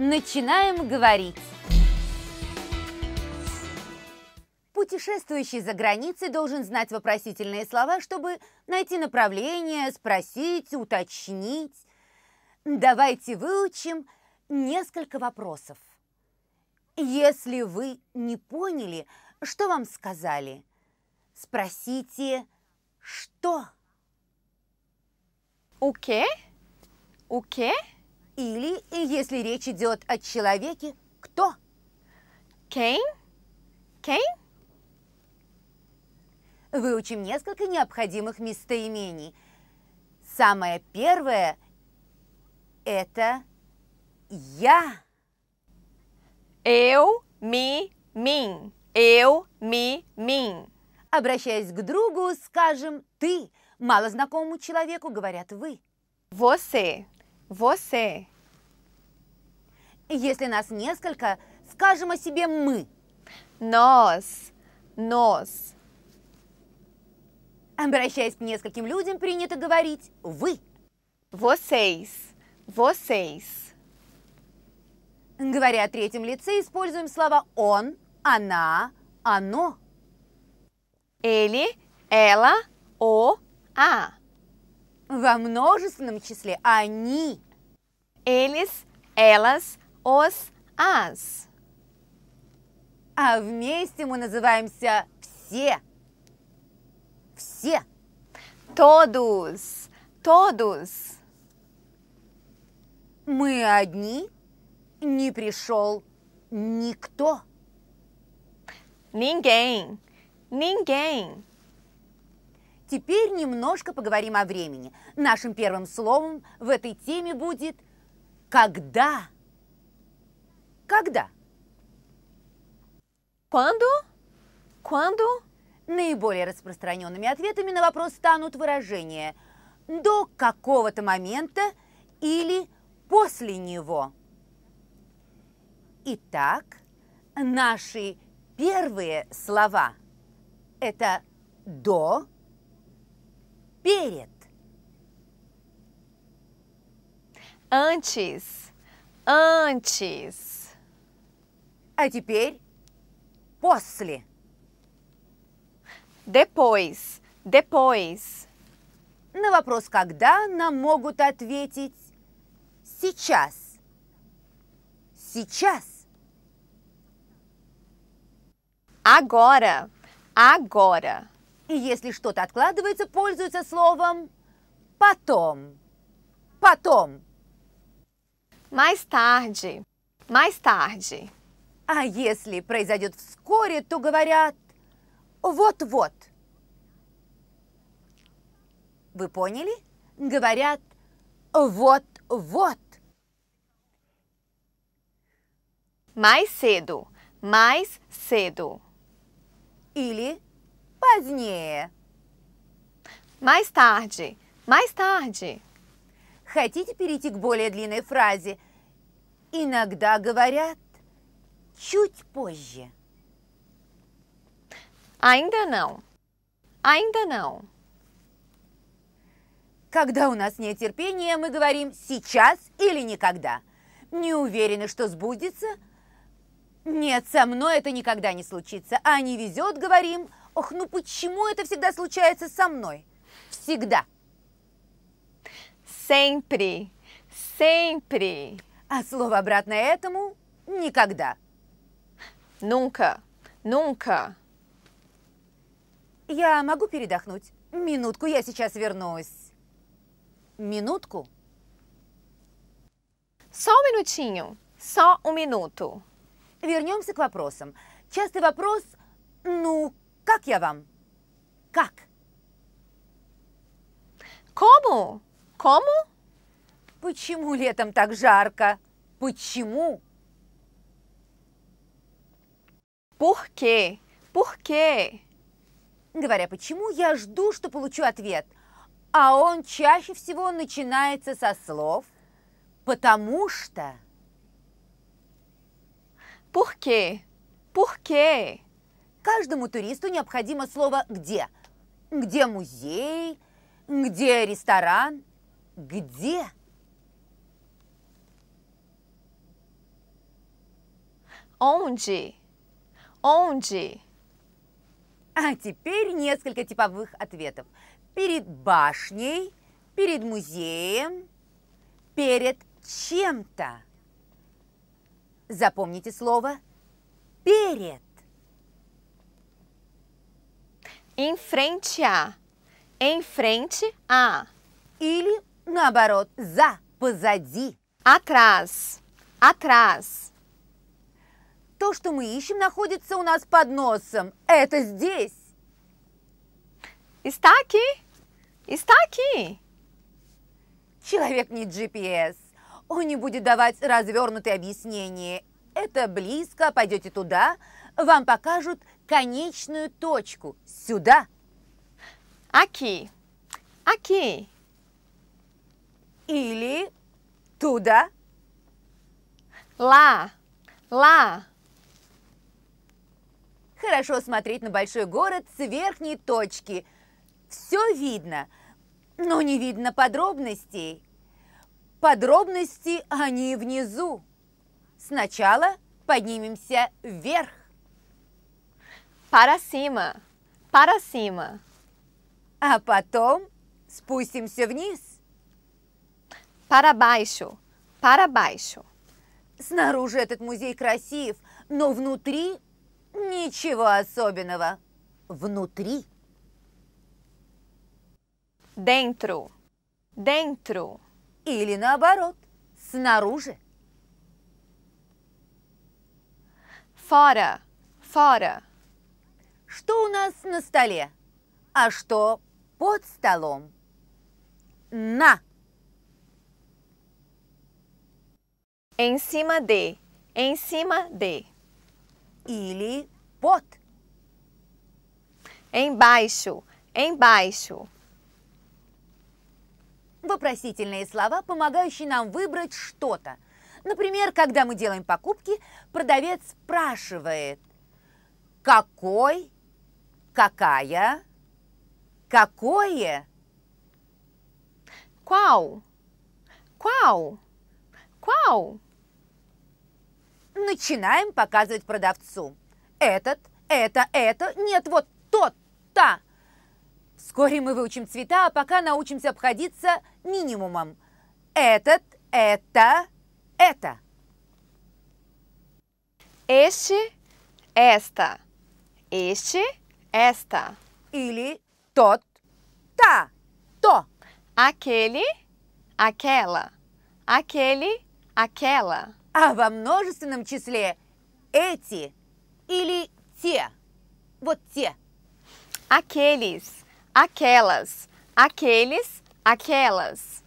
начинаем говорить. Путешествующий за границей должен знать вопросительные слова, чтобы найти направление, спросить, уточнить. Давайте выучим несколько вопросов. Если вы не поняли, что вам сказали, спросите «что?». «Оке?» okay? «Оке?» okay? или, если речь идет о человеке, кто? Кейн? Кейн? Выучим несколько необходимых местоимений. Самое первое – это я. Eu, mi, min. Eu, mi, min. Обращаясь к другу, скажем «ты». Малознакомому человеку говорят «вы». Você. Você. Если нас несколько, скажем о себе мы. Нос. Нос. Обращаясь к нескольким людям, принято говорить «вы». Восейс, восейс. Говоря о третьем лице, используем слова «он», «она», «оно». Ele, Эла, О, А. Во множественном числе «они». Элис, Элас os us. А вместе мы называемся все. Все. Todos. Todos. Мы одни, не пришел никто. Ninguém. Ninguém. Теперь немножко поговорим о времени. Нашим первым словом в этой теме будет «когда». Когда? Quando? Quando? Наиболее распространенными ответами на вопрос станут выражения «до какого-то момента» или «после него». Итак, наши первые слова – это «до», «перед», «antes», «antes», а теперь после. Depois. Depois. На вопрос «когда» нам могут ответить «сейчас». Сейчас. Agora. Agora. И если что-то откладывается, пользуется словом «потом». Потом. Mais tarde. Mais tarde. А если произойдет вскоре, то говорят «вот-вот». Вы поняли? Говорят «вот-вот». Mais cedo, mais cedo. Или позднее. Mais tarde, mais tarde. Хотите перейти к более длинной фразе? Иногда говорят чуть позже. Ainda não. Ainda não. Когда у нас нет терпения, мы говорим «сейчас» или «никогда». Не уверены, что сбудется? Нет, со мной это никогда не случится. А не везет, говорим «ох, ну почему это всегда случается со мной?» Всегда. Sempre. Sempre. А слово обратное этому – никогда. Nunca. Nunca. Я могу передохнуть? Минутку, я сейчас вернусь. Минутку? Só um minutinho. Só um Вернемся к вопросам. Частый вопрос «Ну, как я вам?» «Как?» «Кому? Кому?» «Почему летом так жарко? Почему?» Por quê? Por quê? Говоря «почему», я жду, что получу ответ. А он чаще всего начинается со слов «потому что». Por quê? Por quê? Каждому туристу необходимо слово «где». Где музей? Где ресторан? Где? Onde? Onde? А теперь несколько типовых ответов. Перед башней, перед музеем, перед чем-то. Запомните слово «перед». Em frente a. Em frente a. Или, наоборот, за, позади. Atrás. Atrás. То, что мы ищем, находится у нас под носом. Это здесь. Истаки, истаки. Человек не GPS. Он не будет давать развернутые объяснения. Это близко, пойдете туда, вам покажут конечную точку. Сюда. Аки, Аки. Или туда. Ла, Ла. Хорошо смотреть на большой город с верхней точки. Все видно, но не видно подробностей. Подробности, они внизу. Сначала поднимемся вверх. Para cima, para cima. А потом спустимся вниз. Para baixo, para baixo. Снаружи этот музей красив, но внутри Ничего особенного. Внутри. Dentro. Dentro. Или наоборот, снаружи. Fora. Fora. Что у нас на столе? А что под столом? На. Em cima de. Em cima de или под. Embaixo, embaixo. Вопросительные слова, помогающие нам выбрать что-то. Например, когда мы делаем покупки, продавец спрашивает, какой, какая, какое. Qual, qual, qual. Начинаем показывать продавцу. Этот, это, это, нет, вот тот, та. Вскоре мы выучим цвета, а пока научимся обходиться минимумом. Этот, это, это. Este, esta. Este, esta. Или тот, та, то. Aquele, aquela. Aquele, aquela а во множественном числе эти или те. Вот те. Aqueles, aquelas, aqueles, aquelas.